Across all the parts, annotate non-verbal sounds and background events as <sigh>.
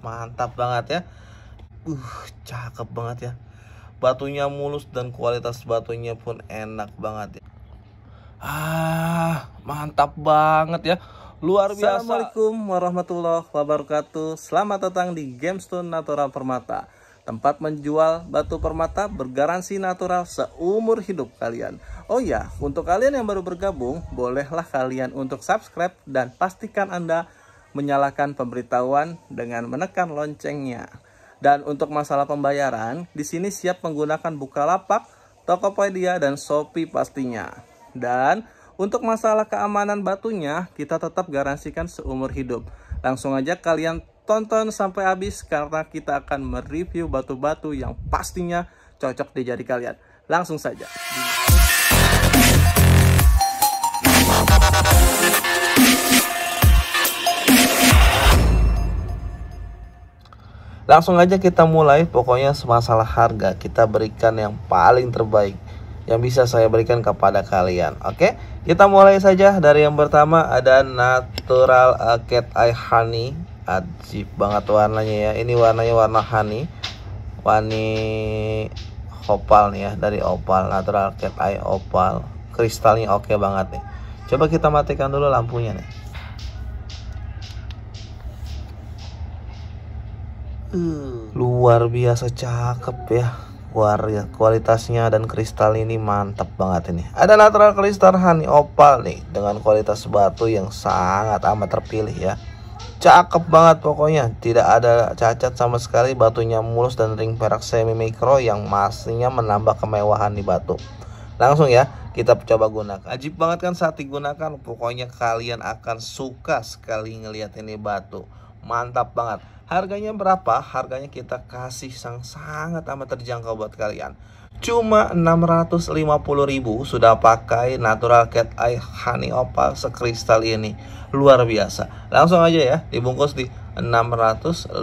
mantap banget ya uh cakep banget ya batunya mulus dan kualitas batunya pun enak banget ya ah mantap banget ya luar biasa Assalamualaikum warahmatullahi wabarakatuh selamat datang di Gemstone Natural Permata tempat menjual batu permata bergaransi natural seumur hidup kalian. Oh ya, untuk kalian yang baru bergabung, bolehlah kalian untuk subscribe dan pastikan Anda menyalakan pemberitahuan dengan menekan loncengnya. Dan untuk masalah pembayaran, di sini siap menggunakan Bukalapak, Tokopedia, dan Shopee pastinya. Dan untuk masalah keamanan batunya, kita tetap garansikan seumur hidup. Langsung aja kalian tonton sampai habis karena kita akan mereview batu-batu yang pastinya cocok di dijadi kalian. Langsung saja. Langsung aja kita mulai, pokoknya masalah harga kita berikan yang paling terbaik yang bisa saya berikan kepada kalian. Oke, kita mulai saja dari yang pertama ada Natural Cat Eye Honey. Ajib banget warnanya ya. Ini warnanya warna honey. Wani opal nih ya dari opal natural cat eye opal kristalnya oke banget nih coba kita matikan dulu lampunya nih Hmm. Luar biasa cakep ya. Kualitas ya, kualitasnya dan kristal ini mantap banget ini. Ada natural kristal honey opal nih dengan kualitas batu yang sangat amat terpilih ya. Cakep banget pokoknya, tidak ada cacat sama sekali, batunya mulus dan ring perak semi mikro yang masihnya menambah kemewahan di batu. Langsung ya, kita coba gunakan. Ajib banget kan saat digunakan, pokoknya kalian akan suka sekali ngelihat ini batu. Mantap banget. Harganya berapa? Harganya kita kasih sang sangat amat terjangkau buat kalian. Cuma 650.000 sudah pakai Natural Cat Eye Honey Opal sekristal ini. Luar biasa. Langsung aja ya, dibungkus di 650.000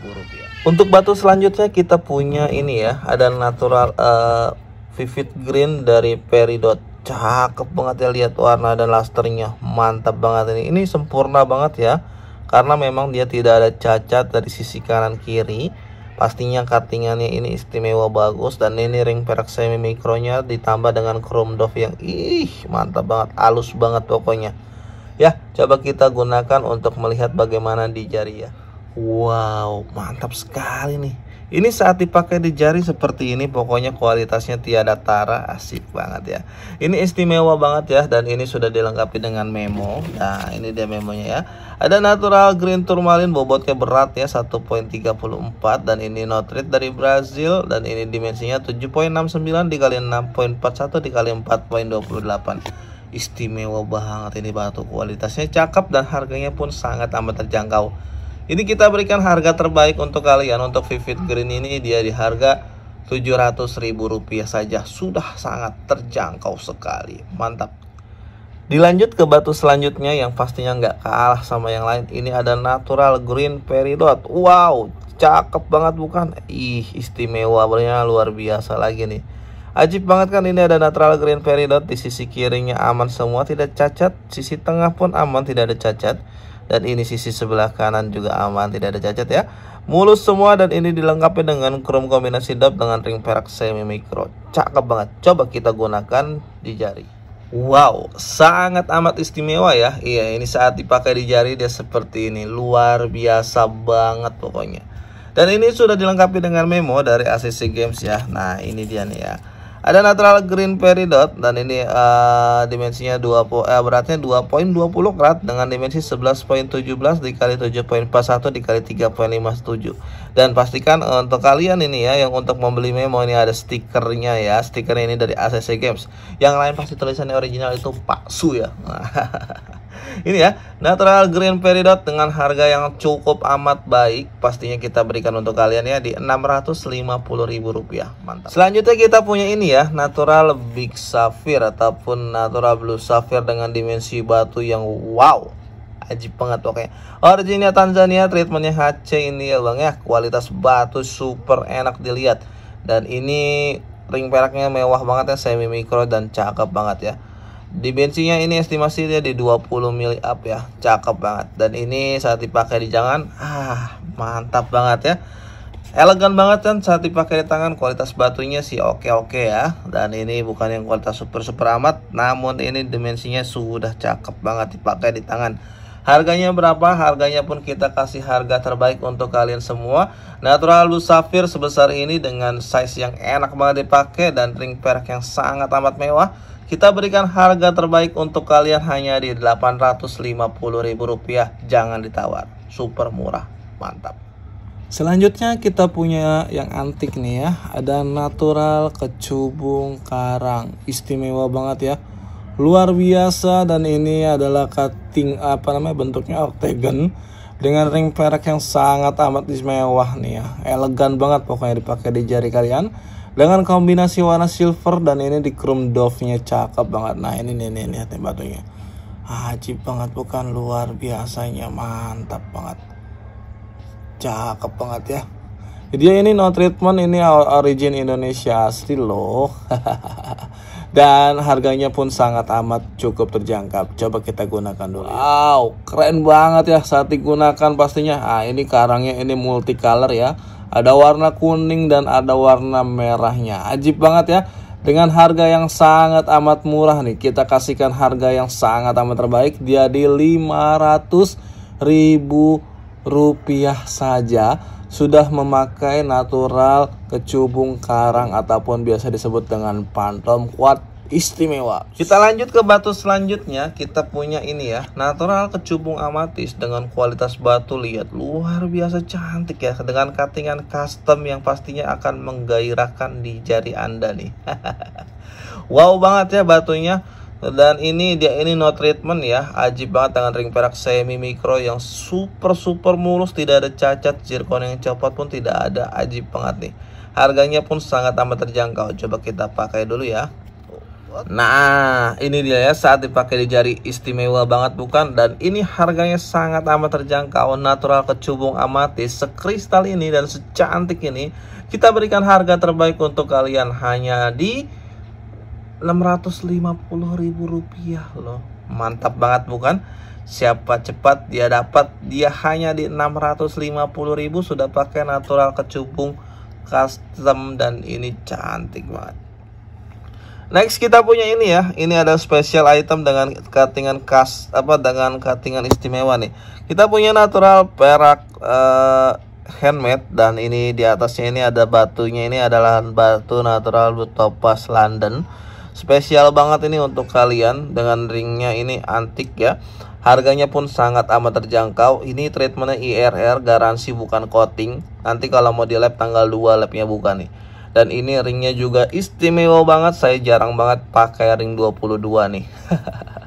rupiah. Untuk batu selanjutnya kita punya ini ya, ada natural uh, vivid green dari Peridot. Cakep banget ya lihat warna dan lasternya. Mantap banget ini. Ini sempurna banget ya karena memang dia tidak ada cacat dari sisi kanan kiri pastinya cuttingannya ini istimewa bagus dan ini ring perak semi mikronya ditambah dengan chrome dove yang ih mantap banget halus banget pokoknya ya coba kita gunakan untuk melihat bagaimana di jari ya wow mantap sekali nih ini saat dipakai di jari seperti ini pokoknya kualitasnya tiada tara asik banget ya. Ini istimewa banget ya dan ini sudah dilengkapi dengan memo. Nah ini dia memonya ya. Ada natural green turmalin bobotnya berat ya 1.34 dan ini notrit dari Brazil dan ini dimensinya 7.69 dikali 6.41 dikali 4.28 istimewa banget ini batu kualitasnya cakep dan harganya pun sangat amat terjangkau ini kita berikan harga terbaik untuk kalian untuk Vivid Green ini dia di harga Rp700.000 saja sudah sangat terjangkau sekali. Mantap. Dilanjut ke batu selanjutnya yang pastinya nggak kalah sama yang lain. Ini ada natural green peridot. Wow, cakep banget bukan? Ih, istimewa benernya luar biasa lagi nih. Ajib banget kan ini ada natural green peridot di sisi kirinya aman semua tidak cacat, sisi tengah pun aman tidak ada cacat dan ini sisi sebelah kanan juga aman tidak ada cacat ya mulus semua dan ini dilengkapi dengan chrome kombinasi dop dengan ring perak semi mikro cakep banget coba kita gunakan di jari Wow, sangat amat istimewa ya. Iya, ini saat dipakai di jari dia seperti ini. Luar biasa banget pokoknya. Dan ini sudah dilengkapi dengan memo dari ACC Games ya. Nah, ini dia nih ya ada natural green peridot dan ini uh, dimensinya 2 po eh, beratnya 2.20 karat dengan dimensi 11.17 dikali 7.41 dikali 3.57 dan pastikan eh, untuk kalian ini ya yang untuk membeli memo ini ada stikernya ya stikernya ini dari ACC Games yang lain pasti tulisannya original itu pak su ya <laughs> ini ya natural green peridot dengan harga yang cukup amat baik pastinya kita berikan untuk kalian ya di Rp650.000 mantap selanjutnya kita punya ini ya natural big sapphire ataupun natural blue sapphire dengan dimensi batu yang wow ajib banget pokoknya originnya Tanzania treatmentnya HC ini ya bang ya kualitas batu super enak dilihat dan ini ring peraknya mewah banget ya semi mikro dan cakep banget ya Dimensinya ini estimasi dia di 20 mili up ya cakep banget dan ini saat dipakai di jangan, ah mantap banget ya elegan banget kan saat dipakai di tangan kualitas batunya sih oke-oke ya dan ini bukan yang kualitas super-super amat namun ini dimensinya sudah cakep banget dipakai di tangan Harganya berapa? Harganya pun kita kasih harga terbaik untuk kalian semua. Natural Blue Sapphire sebesar ini dengan size yang enak banget dipakai dan ring perak yang sangat amat mewah kita berikan harga terbaik untuk kalian hanya di Rp850.000. Jangan ditawar. Super murah. Mantap. Selanjutnya kita punya yang antik nih ya. Ada natural kecubung karang. Istimewa banget ya. Luar biasa dan ini adalah cutting apa namanya bentuknya octagon dengan ring perak yang sangat amat istimewa nih ya. Elegan banget pokoknya dipakai di jari kalian dengan kombinasi warna silver dan ini di chrome dove nya cakep banget nah ini nih nih lihat nih batunya haji banget bukan luar biasanya mantap banget cakep banget ya jadi ini no treatment ini origin Indonesia asli loh <laughs> dan harganya pun sangat amat cukup terjangkau coba kita gunakan dulu wow keren banget ya saat digunakan pastinya ah ini karangnya ini multicolor ya ada warna kuning dan ada warna merahnya. Ajib banget ya. Dengan harga yang sangat amat murah nih, kita kasihkan harga yang sangat amat terbaik jadi 500 ribu rupiah saja sudah memakai natural kecubung karang ataupun biasa disebut dengan pantom kuat istimewa. Kita lanjut ke batu selanjutnya. Kita punya ini ya, natural kecubung amatis dengan kualitas batu lihat luar biasa cantik ya dengan cuttingan custom yang pastinya akan menggairahkan di jari Anda nih. <laughs> wow banget ya batunya. Dan ini dia ini no treatment ya. Ajib banget dengan ring perak semi mikro yang super super mulus, tidak ada cacat, zirkon yang copot pun tidak ada. Ajib banget nih. Harganya pun sangat amat terjangkau. Coba kita pakai dulu ya. Nah, ini dia ya saat dipakai di jari istimewa banget bukan? Dan ini harganya sangat amat terjangkau, natural kecubung amatis, sekristal ini dan secantik ini. Kita berikan harga terbaik untuk kalian hanya di rp rupiah loh. Mantap banget bukan? Siapa cepat dia dapat. Dia hanya di 650.000 sudah pakai natural kecubung custom dan ini cantik banget. Next kita punya ini ya. Ini ada special item dengan cuttingan khas apa dengan cuttingan istimewa nih. Kita punya natural perak uh, handmade dan ini di atasnya ini ada batunya ini adalah batu natural topaz London. Spesial banget ini untuk kalian dengan ringnya ini antik ya. Harganya pun sangat amat terjangkau. Ini treatmentnya IRR garansi bukan coating. Nanti kalau mau di lab tanggal 2 labnya bukan nih dan ini ringnya juga istimewa banget saya jarang banget pakai ring 22 nih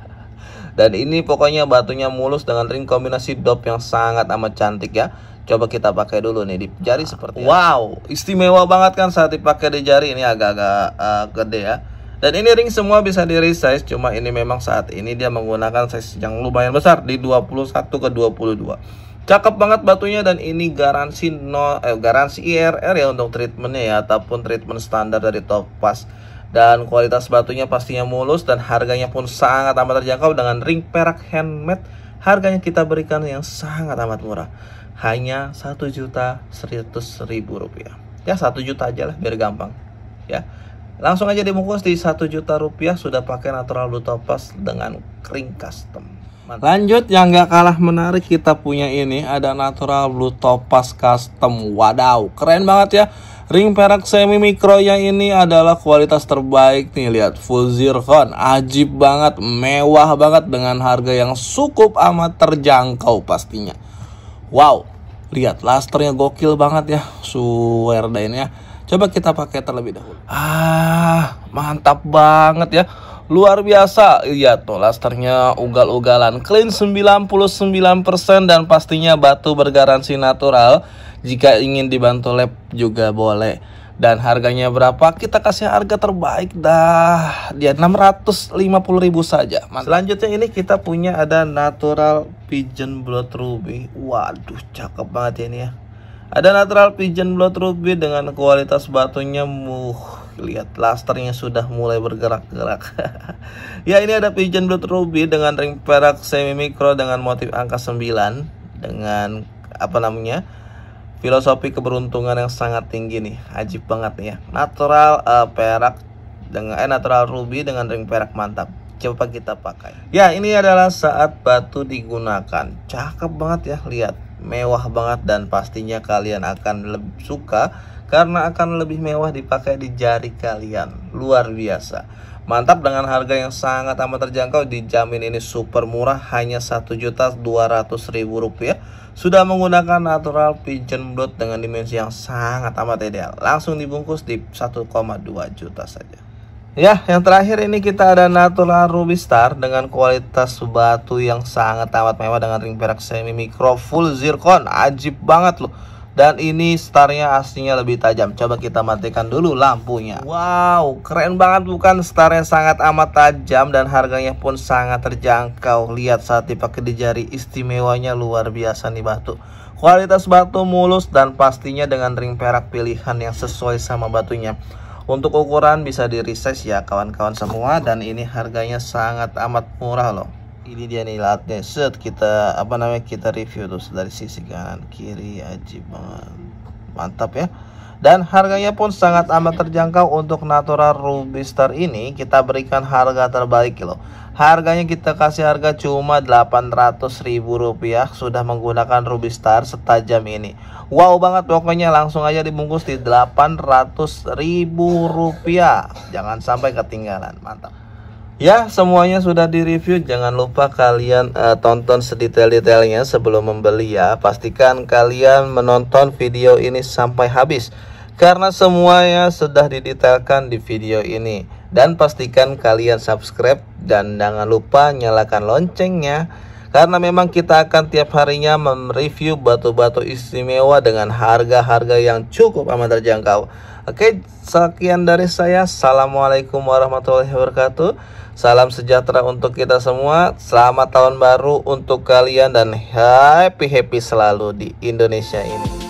<laughs> dan ini pokoknya batunya mulus dengan ring kombinasi dop yang sangat amat cantik ya coba kita pakai dulu nih di jari seperti ini. wow istimewa banget kan saat dipakai di jari ini agak-agak uh, gede ya dan ini ring semua bisa di resize cuma ini memang saat ini dia menggunakan size yang lumayan besar di 21 ke 22 Cakep banget batunya dan ini garansi no eh, garansi IRR ya untuk treatmentnya ya ataupun treatment standar dari Topaz dan kualitas batunya pastinya mulus dan harganya pun sangat amat terjangkau dengan ring perak handmade harganya kita berikan yang sangat amat murah hanya satu juta seratus ribu rupiah ya satu juta aja lah biar gampang ya langsung aja dibungkus di satu juta rupiah sudah pakai natural blue topaz dengan ring custom Lanjut yang nggak kalah menarik kita punya ini ada natural blue topaz custom. Wadaw, keren banget ya. Ring perak semi mikro yang ini adalah kualitas terbaik nih lihat full zircon ajib banget mewah banget dengan harga yang cukup amat terjangkau pastinya wow lihat lasternya gokil banget ya suwerdainnya coba kita pakai terlebih dahulu ah mantap banget ya luar biasa lihat tuh lasternya ugal-ugalan clean 99% dan pastinya batu bergaransi natural jika ingin dibantu lab juga boleh dan harganya berapa kita kasih harga terbaik dah dia ya, 650.000 saja Mantap. selanjutnya ini kita punya ada natural pigeon blood ruby waduh cakep banget ini ya ada natural pigeon blood ruby dengan kualitas batunya muh lihat lasternya sudah mulai bergerak-gerak <laughs> ya ini ada pigeon blood ruby dengan ring perak semi mikro dengan motif angka 9 dengan apa namanya filosofi keberuntungan yang sangat tinggi nih ajib banget nih ya natural uh, perak dengan eh, natural ruby dengan ring perak mantap coba kita pakai ya ini adalah saat batu digunakan cakep banget ya lihat mewah banget dan pastinya kalian akan lebih suka karena akan lebih mewah dipakai di jari kalian. Luar biasa. Mantap dengan harga yang sangat amat terjangkau dijamin ini super murah hanya juta ribu rupiah. Sudah menggunakan natural pigeon blood dengan dimensi yang sangat amat ideal. Langsung dibungkus di 1,2 juta saja. Ya, yang terakhir ini kita ada natural ruby star dengan kualitas batu yang sangat amat mewah dengan ring perak semi mikro full zircon. Ajib banget loh. Dan ini starnya aslinya lebih tajam Coba kita matikan dulu lampunya Wow keren banget bukan Starnya sangat amat tajam dan harganya pun sangat terjangkau Lihat saat dipakai di jari istimewanya luar biasa nih batu Kualitas batu mulus dan pastinya dengan ring perak pilihan yang sesuai sama batunya Untuk ukuran bisa di resize ya kawan-kawan semua Dan ini harganya sangat amat murah loh ini dia nih latnya set kita apa namanya kita review terus dari sisi kanan kiri ajib banget mantap ya dan harganya pun sangat amat terjangkau untuk natural ruby star ini kita berikan harga terbaik loh harganya kita kasih harga cuma 800.000 ribu rupiah sudah menggunakan ruby star setajam ini wow banget pokoknya langsung aja dibungkus di 800.000 ribu rupiah jangan sampai ketinggalan mantap Ya, semuanya sudah direview. Jangan lupa kalian uh, tonton sedetail-detailnya sebelum membeli ya. Pastikan kalian menonton video ini sampai habis karena semuanya sudah didetailkan di video ini. Dan pastikan kalian subscribe dan jangan lupa nyalakan loncengnya. Karena memang kita akan tiap harinya mereview batu-batu istimewa dengan harga-harga yang cukup amat terjangkau. Oke, sekian dari saya. Assalamualaikum warahmatullahi wabarakatuh. Salam sejahtera untuk kita semua. Selamat tahun baru untuk kalian dan happy happy selalu di Indonesia ini.